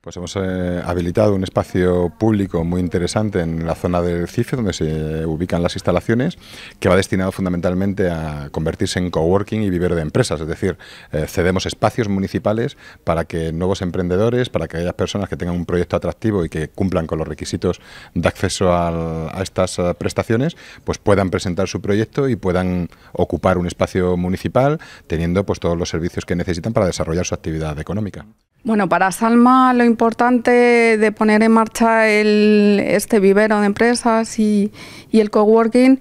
Pues hemos eh, habilitado un espacio público muy interesante en la zona del CIFE, donde se ubican las instalaciones, que va destinado fundamentalmente a convertirse en coworking y vivero de empresas. Es decir, eh, cedemos espacios municipales para que nuevos emprendedores, para que aquellas personas que tengan un proyecto atractivo y que cumplan con los requisitos de acceso a estas eh, prestaciones, pues puedan presentar su proyecto y puedan ocupar un espacio municipal, teniendo pues todos los servicios que necesitan para desarrollar su actividad económica. Bueno, para Salma lo importante de poner en marcha este vivero de empresas y, el coworking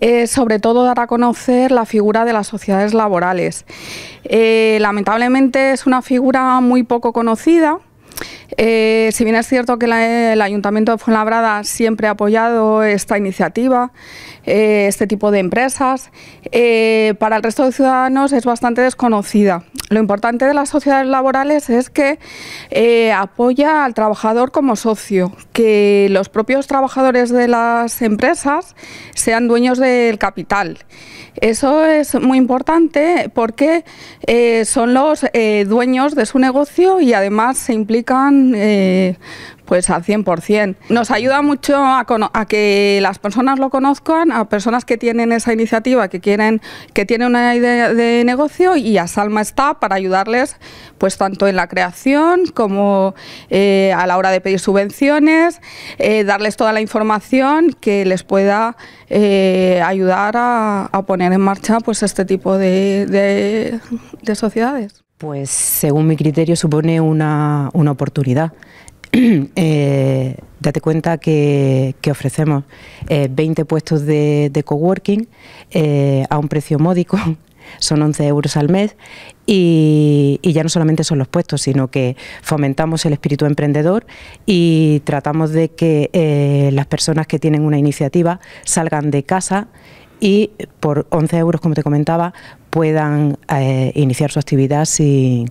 es sobre todo dar a conocer la figura de las sociedades laborales. Eh, lamentablemente es una figura muy poco conocida eh, si bien es cierto que el Ayuntamiento de Fuenlabrada siempre ha apoyado esta iniciativa, eh, este tipo de empresas, eh, para el resto de ciudadanos es bastante desconocida. Lo importante de las sociedades laborales es que apoya al trabajador como socio, que los propios trabajadores de las empresas sean dueños del capital. Eso es muy importante porque son los dueños de su negocio y además se implican eh, pues al 100%. Nos ayuda mucho a, que las personas lo conozcan, a personas que tienen esa iniciativa, que quieren que tienen una idea de negocio y a Salma está para ayudarles pues tanto en la creación como eh, a la hora de pedir subvenciones, eh, darles toda la información que les pueda ayudar a, poner en marcha pues este tipo de sociedades. Pues según mi criterio supone una, oportunidad. Eh, date cuenta que, ofrecemos 20 eh, puestos de, coworking eh, a un precio módico, son 11 euros al mes y, ya no solamente son los puestos, sino que fomentamos el espíritu emprendedor y tratamos de que las personas que tienen una iniciativa salgan de casa y por 11 euros, como te comentaba, puedan eh, iniciar su actividad sin,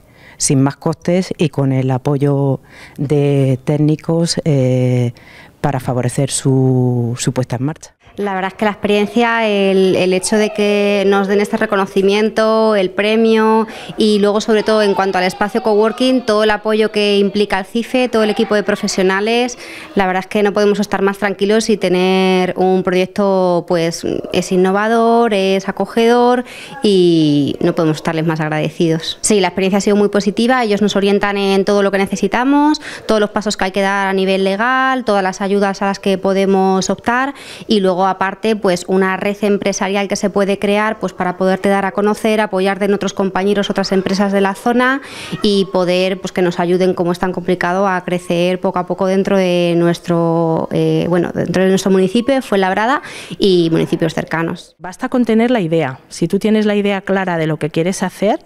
más costes y con el apoyo de técnicos eh, para favorecer su, su puesta en marcha. La verdad es que la experiencia, el, hecho de que nos den este reconocimiento, el premio y luego sobre todo en cuanto al espacio coworking, todo el apoyo que implica el CIFE, todo el equipo de profesionales, la verdad es que no podemos estar más tranquilos y tener un proyecto pues es innovador, es acogedor y no podemos estarles más agradecidos. Sí, la experiencia ha sido muy positiva, ellos nos orientan en todo lo que necesitamos, todos los pasos que hay que dar a nivel legal, todas las ayudas a las que podemos optar y luego aparte pues una red empresarial que se puede crear pues para poderte dar a conocer, apoyarte en otros compañeros, otras empresas de la zona y poder pues que nos ayuden como es tan complicado a crecer poco a poco dentro de nuestro eh, bueno dentro de nuestro municipio fue Labrada y municipios cercanos. Basta con tener la idea. Si tú tienes la idea clara de lo que quieres hacer,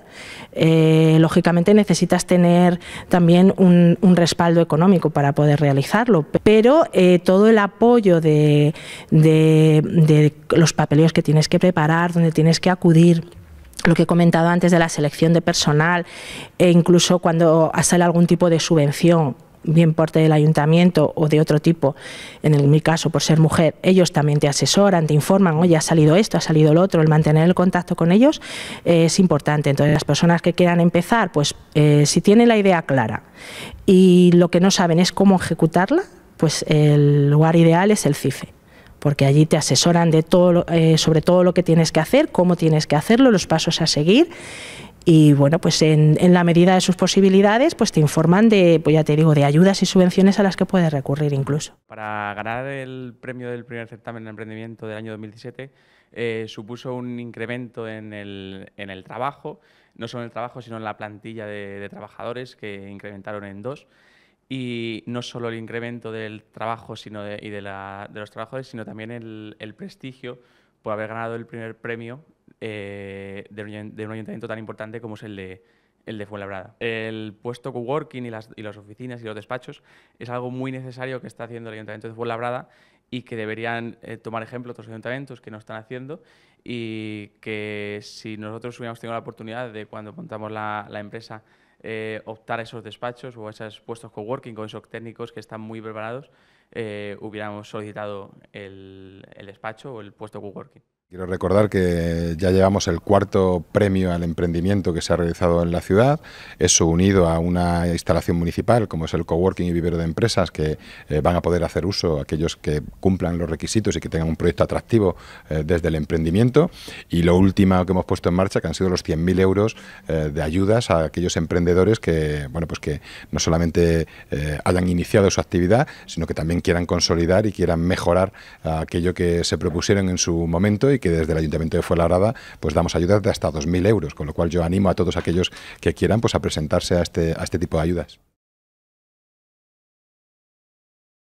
eh, lógicamente necesitas tener también un, respaldo económico para poder realizarlo. Pero eh, todo el apoyo de de, los papeleos que tienes que preparar, donde tienes que acudir lo que he comentado antes de la selección de personal e incluso cuando sale algún tipo de subvención bien parte del ayuntamiento o de otro tipo, en mi caso por ser mujer, ellos también te asesoran, te informan, oye, ha salido esto, ha salido lo otro, el mantener el contacto con ellos eh, es importante. Entonces, las personas que quieran empezar, pues eh, si tienen la idea clara y lo que no saben es cómo ejecutarla, pues el lugar ideal es el CIFE porque allí te asesoran de todo, eh, sobre todo lo que tienes que hacer, cómo tienes que hacerlo, los pasos a seguir y bueno, pues en, la medida de sus posibilidades, pues te informan de, pues ya te digo, de ayudas y subvenciones a las que puedes recurrir incluso. Para ganar el premio del primer certamen de emprendimiento del año 2017, eh, supuso un incremento en el, trabajo, no solo en el trabajo, sino en la plantilla de, de trabajadores, que incrementaron en dos y no solo el incremento del trabajo sino y de, los trabajadores, sino también el, prestigio por haber ganado el primer premio eh, de, un, ayuntamiento tan importante como es el de, el de Fuenlabrada. El puesto coworking y las, y las oficinas y los despachos es algo muy necesario que está haciendo el ayuntamiento de Fuenlabrada y que deberían eh, tomar ejemplo otros ayuntamientos que no están haciendo y que si nosotros hubiéramos tenido la oportunidad de cuando montamos la, la empresa eh, optar a esos despachos o a esos puestos coworking con esos técnicos que están muy preparados, eh, hubiéramos solicitado el, el despacho o el puesto coworking. Quiero recordar que ya llevamos el cuarto premio al emprendimiento que se ha realizado en la ciudad, eso unido a una instalación municipal como es el coworking y vivero de empresas que eh, van a poder hacer uso aquellos que cumplan los requisitos y que tengan un proyecto atractivo desde el emprendimiento y lo último que hemos puesto en marcha que han sido los 100.000 euros de ayudas a aquellos emprendedores que, bueno, pues que no solamente eh, hayan iniciado su actividad, sino que también quieran consolidar y quieran mejorar aquello que se propusieron en su momento y que desde el Ayuntamiento de Fuenlabrada pues damos ayudas de hasta 2.000 euros, con lo cual yo animo a todos aquellos que quieran pues a presentarse a este, a este tipo de ayudas.